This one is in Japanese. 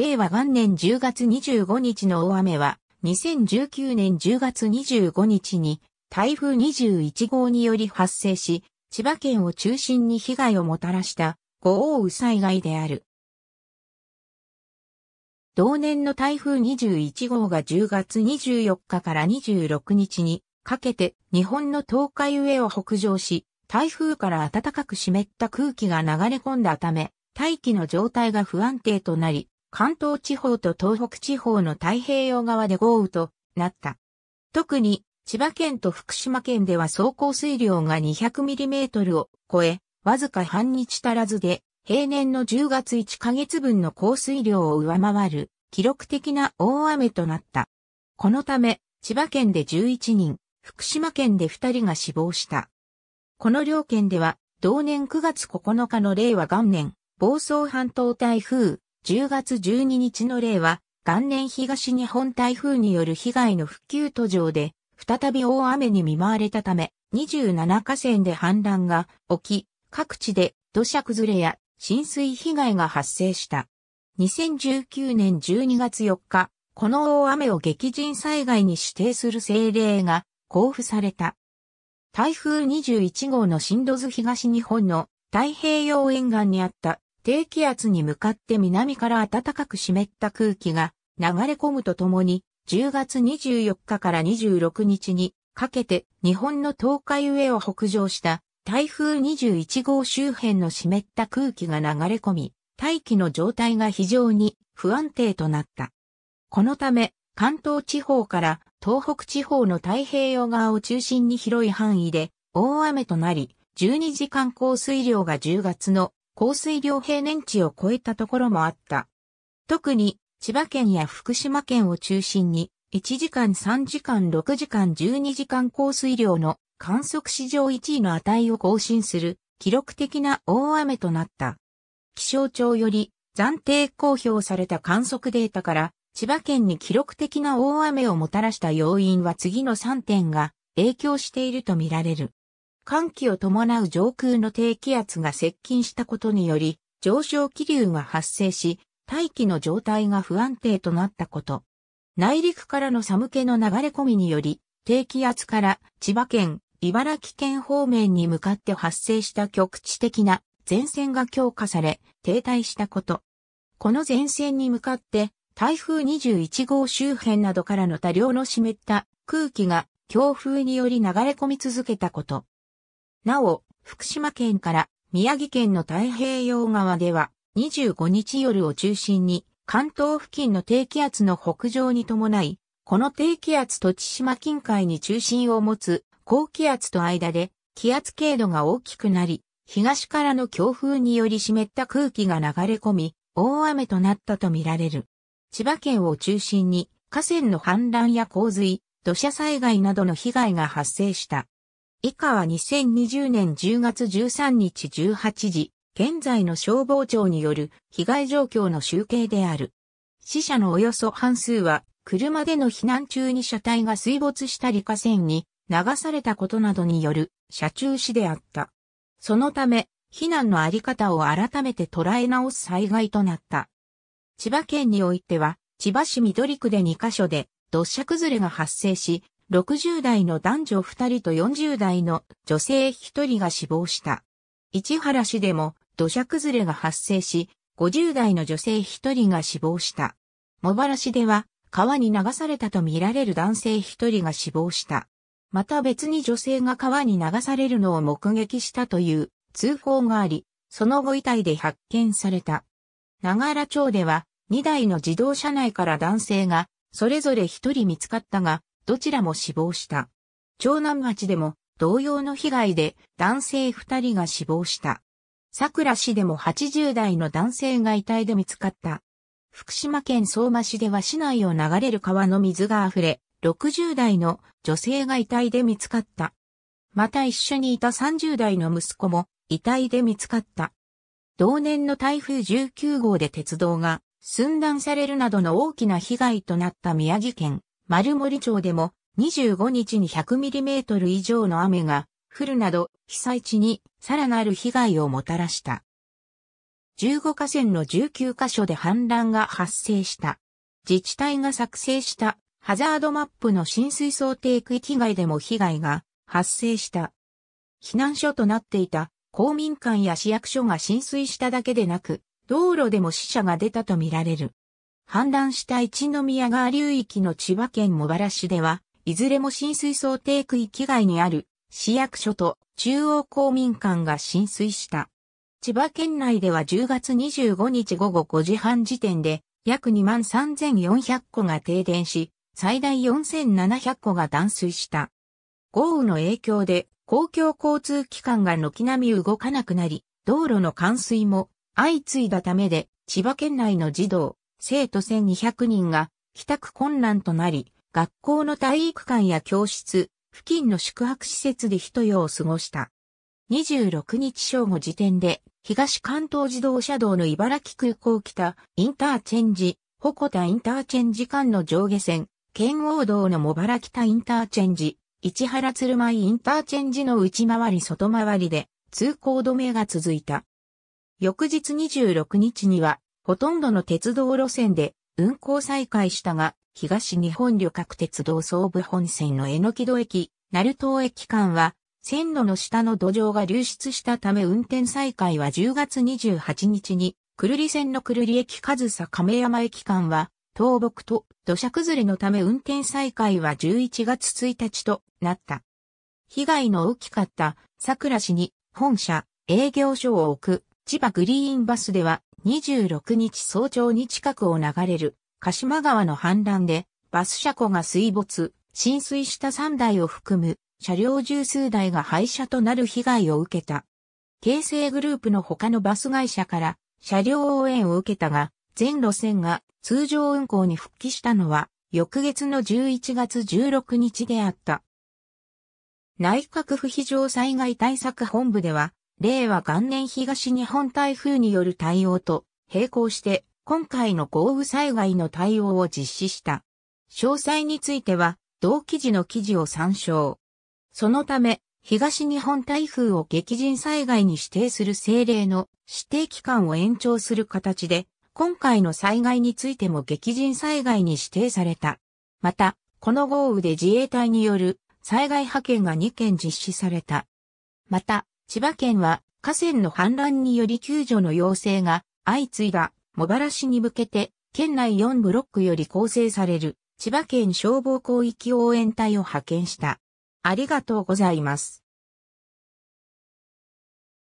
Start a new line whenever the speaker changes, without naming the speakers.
令和元年10月25日の大雨は、2019年10月25日に台風21号により発生し、千葉県を中心に被害をもたらした豪雨災害である。同年の台風21号が10月24日から26日にかけて日本の東海上を北上し、台風から暖かく湿った空気が流れ込んだため、大気の状態が不安定となり、関東地方と東北地方の太平洋側で豪雨となった。特に千葉県と福島県では総降水量が2 0 0トルを超え、わずか半日足らずで平年の10月1ヶ月分の降水量を上回る記録的な大雨となった。このため千葉県で11人、福島県で2人が死亡した。この両県では同年9月9日の令和元年、房総半島台風10月12日の例は、元年東日本台風による被害の復旧途上で、再び大雨に見舞われたため、27河川で氾濫が起き、各地で土砂崩れや浸水被害が発生した。2019年12月4日、この大雨を激甚災害に指定する政令が交付された。台風21号の震度図東日本の太平洋沿岸にあった低気圧に向かって南から暖かく湿った空気が流れ込むとともに、10月24日から26日にかけて日本の東海上を北上した台風21号周辺の湿った空気が流れ込み、大気の状態が非常に不安定となった。このため、関東地方から東北地方の太平洋側を中心に広い範囲で大雨となり、12時間降水量が10月の降水量平年値を超えたところもあった。特に千葉県や福島県を中心に1時間3時間6時間12時間降水量の観測史上1位の値を更新する記録的な大雨となった。気象庁より暫定公表された観測データから千葉県に記録的な大雨をもたらした要因は次の3点が影響しているとみられる。寒気を伴う上空の低気圧が接近したことにより、上昇気流が発生し、大気の状態が不安定となったこと。内陸からの寒気の流れ込みにより、低気圧から千葉県、茨城県方面に向かって発生した局地的な前線が強化され、停滞したこと。この前線に向かって、台風21号周辺などからの多量の湿った空気が強風により流れ込み続けたこと。なお、福島県から宮城県の太平洋側では25日夜を中心に関東付近の低気圧の北上に伴い、この低気圧と千島近海に中心を持つ高気圧と間で気圧経度が大きくなり、東からの強風により湿った空気が流れ込み、大雨となったとみられる。千葉県を中心に河川の氾濫や洪水、土砂災害などの被害が発生した。以下は2020年10月13日18時、現在の消防庁による被害状況の集計である。死者のおよそ半数は、車での避難中に車体が水没したり河川に流されたことなどによる車中死であった。そのため、避難のあり方を改めて捉え直す災害となった。千葉県においては、千葉市緑区で2カ所で土砂崩れが発生し、60代の男女2人と40代の女性1人が死亡した。市原市でも土砂崩れが発生し、50代の女性1人が死亡した。茂原市では川に流されたとみられる男性1人が死亡した。また別に女性が川に流されるのを目撃したという通報があり、その後遺体で発見された。長原町では2台の自動車内から男性がそれぞれ1人見つかったが、どちらも死亡した。長南町でも同様の被害で男性二人が死亡した。桜市でも80代の男性が遺体で見つかった。福島県相馬市では市内を流れる川の水が溢れ、60代の女性が遺体で見つかった。また一緒にいた30代の息子も遺体で見つかった。同年の台風19号で鉄道が寸断されるなどの大きな被害となった宮城県丸森町でも25日に1 0 0ミリメートル以上の雨が降るなど被災地にさらなる被害をもたらした。15河川の19カ所で氾濫が発生した。自治体が作成したハザードマップの浸水想定区域外でも被害が発生した。避難所となっていた公民館や市役所が浸水しただけでなく、道路でも死者が出たとみられる。氾濫した一宮川流域の千葉県茂原市では、いずれも浸水想定区域外にある市役所と中央公民館が浸水した。千葉県内では10月25日午後5時半時点で約2万3400戸が停電し、最大4700戸が断水した。豪雨の影響で公共交通機関が軒並み動かなくなり、道路の冠水も相次いだためで、千葉県内の児童、生徒1200人が帰宅困難となり、学校の体育館や教室、付近の宿泊施設で一夜を過ごした。26日正午時点で、東関東自動車道の茨城空港北、インターチェンジ、鉾田インターチェンジ間の上下線、圏央道の茂原北インターチェンジ、市原鶴舞インターチェンジの内回り外回りで、通行止めが続いた。翌日26日には、ほとんどの鉄道路線で運行再開したが、東日本旅客鉄道総武本線の江ノ木戸駅、鳴門駅間は、線路の下の土壌が流出したため運転再開は10月28日に、久留里線の久留里駅上総亀山駅間は、倒木と土砂崩れのため運転再開は11月1日となった。被害の大きかった桜市に本社、営業所を置く千葉グリーンバスでは26日早朝に近くを流れる鹿島川の氾濫でバス車庫が水没、浸水した3台を含む車両十数台が廃車となる被害を受けた。京成グループの他のバス会社から車両応援を受けたが、全路線が通常運行に復帰したのは翌月の11月16日であった。内閣府非常災害対策本部では令和元年東日本台風による対応と並行して今回の豪雨災害の対応を実施した。詳細については同記事の記事を参照。そのため、東日本台風を激甚災害に指定する政令の指定期間を延長する形で、今回の災害についても激甚災害に指定された。また、この豪雨で自衛隊による災害派遣が2件実施された。また、千葉県は河川の氾濫により救助の要請が相次いだ茂原市に向けて県内4ブロックより構成される千葉県消防広域応援隊を派遣した。ありがとうございます。